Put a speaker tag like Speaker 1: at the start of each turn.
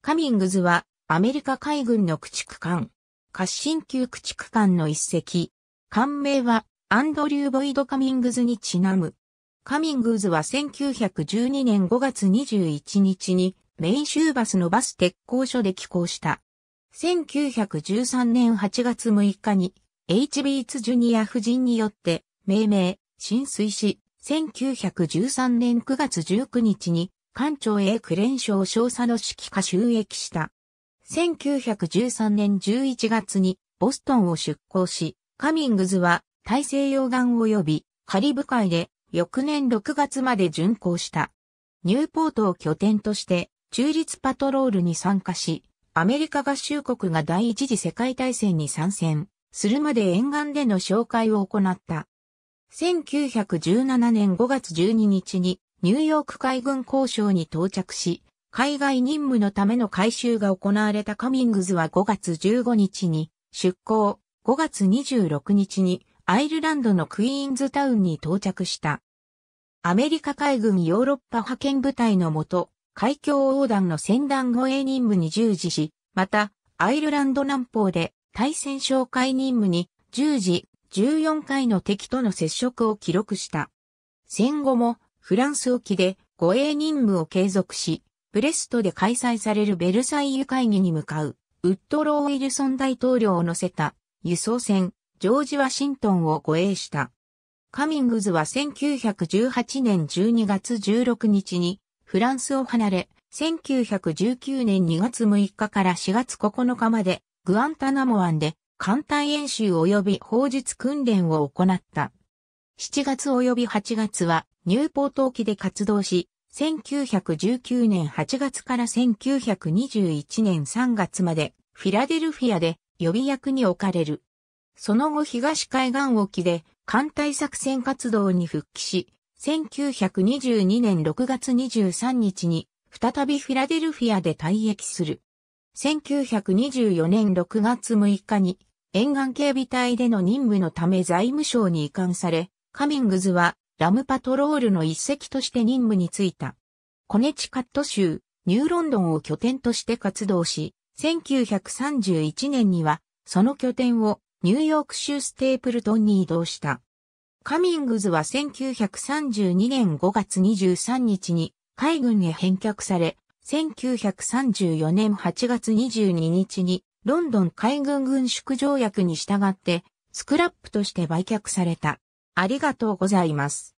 Speaker 1: カミングズは、アメリカ海軍の駆逐艦、褐進級駆逐艦の一隻。艦名は、アンドリュー・ボイド・カミングズにちなむ。カミングズは1912年5月21日に、メイン州バスのバス鉄工所で寄港した。1913年8月6日に、H. b ツ・ジュニア夫人によって、命名、浸水し、1913年9月19日に、官庁へクレン賞少佐の指揮下収益した。1913年11月にボストンを出港し、カミングズは大西洋岸及びカリブ海で翌年6月まで巡航した。ニューポートを拠点として中立パトロールに参加し、アメリカ合衆国が第一次世界大戦に参戦するまで沿岸での紹介を行った。1917年5月12日にニューヨーク海軍交渉に到着し、海外任務のための回収が行われたカミングズは5月15日に出港、5月26日にアイルランドのクイーンズタウンに到着した。アメリカ海軍ヨーロッパ派遣部隊のもと、海峡横断の船団護衛任務に従事し、また、アイルランド南方で対戦哨戒任務に従事、時14回の敵との接触を記録した。戦後もフランス沖で護衛任務を継続し、ブレストで開催されるベルサイユ会議に向かう、ウッドロー・ウィルソン大統領を乗せた輸送船、ジョージ・ワシントンを護衛した。カミングズは1918年12月16日にフランスを離れ、1919年2月6日から4月9日までグアンタナモ湾で艦隊演習及び砲術訓練を行った。7月及び8月はニューポート沖で活動し、1919年8月から1921年3月までフィラデルフィアで予備役に置かれる。その後東海岸沖で艦隊作戦活動に復帰し、1922年6月23日に再びフィラデルフィアで退役する。1924年6月6日に沿岸警備隊での任務のため財務省に移管され、カミングズはラムパトロールの一席として任務に就いた。コネチカット州、ニューロンドンを拠点として活動し、1931年には、その拠点をニューヨーク州ステープルトンに移動した。カミングズは1932年5月23日に海軍へ返却され、1934年8月22日にロンドン海軍軍縮条約に従ってスクラップとして売却された。ありがとうございます。